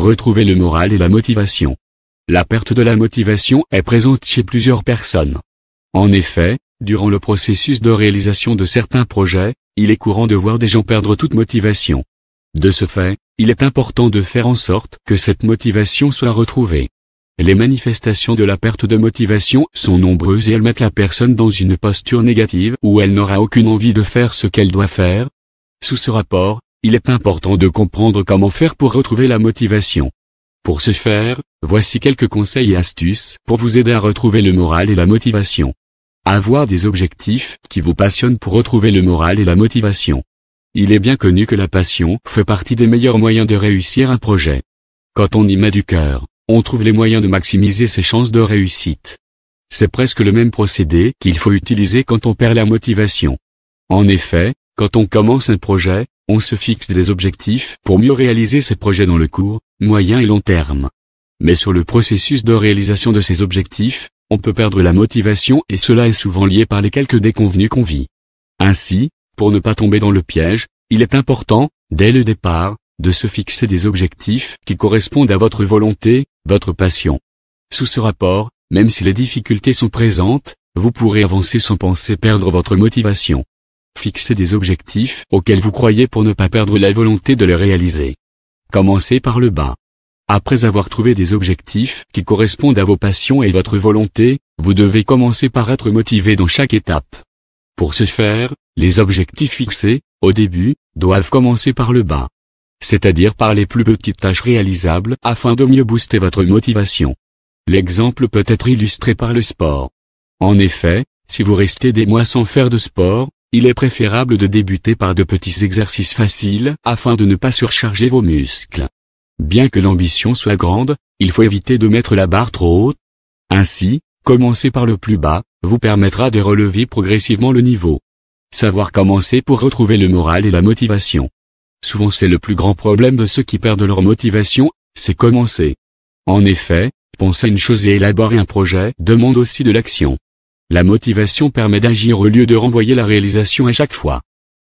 retrouver le moral et la motivation. La perte de la motivation est présente chez plusieurs personnes. En effet, durant le processus de réalisation de certains projets, il est courant de voir des gens perdre toute motivation. De ce fait, il est important de faire en sorte que cette motivation soit retrouvée. Les manifestations de la perte de motivation sont nombreuses et elles mettent la personne dans une posture négative où elle n'aura aucune envie de faire ce qu'elle doit faire. Sous ce rapport, il est important de comprendre comment faire pour retrouver la motivation. Pour ce faire, voici quelques conseils et astuces pour vous aider à retrouver le moral et la motivation. Avoir des objectifs qui vous passionnent pour retrouver le moral et la motivation. Il est bien connu que la passion fait partie des meilleurs moyens de réussir un projet. Quand on y met du cœur, on trouve les moyens de maximiser ses chances de réussite. C'est presque le même procédé qu'il faut utiliser quand on perd la motivation. En effet, quand on commence un projet, on se fixe des objectifs pour mieux réaliser ses projets dans le court, moyen et long terme. Mais sur le processus de réalisation de ces objectifs, on peut perdre la motivation et cela est souvent lié par les quelques déconvenus qu'on vit. Ainsi, pour ne pas tomber dans le piège, il est important, dès le départ, de se fixer des objectifs qui correspondent à votre volonté, votre passion. Sous ce rapport, même si les difficultés sont présentes, vous pourrez avancer sans penser perdre votre motivation. Fixez des objectifs auxquels vous croyez pour ne pas perdre la volonté de les réaliser. Commencez par le bas. Après avoir trouvé des objectifs qui correspondent à vos passions et votre volonté, vous devez commencer par être motivé dans chaque étape. Pour ce faire, les objectifs fixés, au début, doivent commencer par le bas. C'est-à-dire par les plus petites tâches réalisables afin de mieux booster votre motivation. L'exemple peut être illustré par le sport. En effet, si vous restez des mois sans faire de sport, il est préférable de débuter par de petits exercices faciles afin de ne pas surcharger vos muscles. Bien que l'ambition soit grande, il faut éviter de mettre la barre trop haute. Ainsi, commencer par le plus bas vous permettra de relever progressivement le niveau. Savoir commencer pour retrouver le moral et la motivation. Souvent c'est le plus grand problème de ceux qui perdent leur motivation, c'est commencer. En effet, penser une chose et élaborer un projet demande aussi de l'action. La motivation permet d'agir au lieu de renvoyer la réalisation à chaque fois.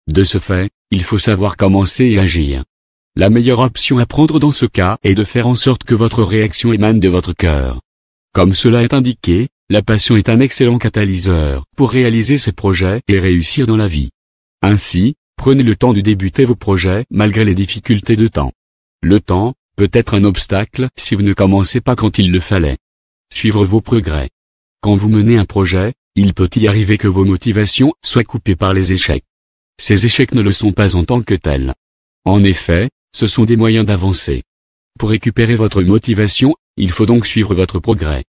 De ce fait, il faut savoir commencer et agir. La meilleure option à prendre dans ce cas est de faire en sorte que votre réaction émane de votre cœur. Comme cela est indiqué, la passion est un excellent catalyseur pour réaliser ses projets et réussir dans la vie. Ainsi, prenez le temps de débuter vos projets malgré les difficultés de temps. Le temps peut être un obstacle si vous ne commencez pas quand il le fallait. Suivre vos progrès. Quand vous menez un projet, il peut y arriver que vos motivations soient coupées par les échecs. Ces échecs ne le sont pas en tant que tels. En effet, ce sont des moyens d'avancer. Pour récupérer votre motivation, il faut donc suivre votre progrès.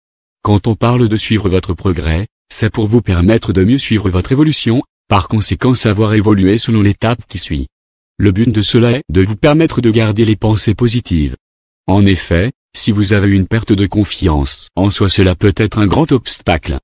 Quand on parle de suivre votre progrès, c'est pour vous permettre de mieux suivre votre évolution, par conséquent savoir évoluer selon l'étape qui suit. Le but de cela est de vous permettre de garder les pensées positives. En effet, si vous avez une perte de confiance en soi cela peut être un grand obstacle.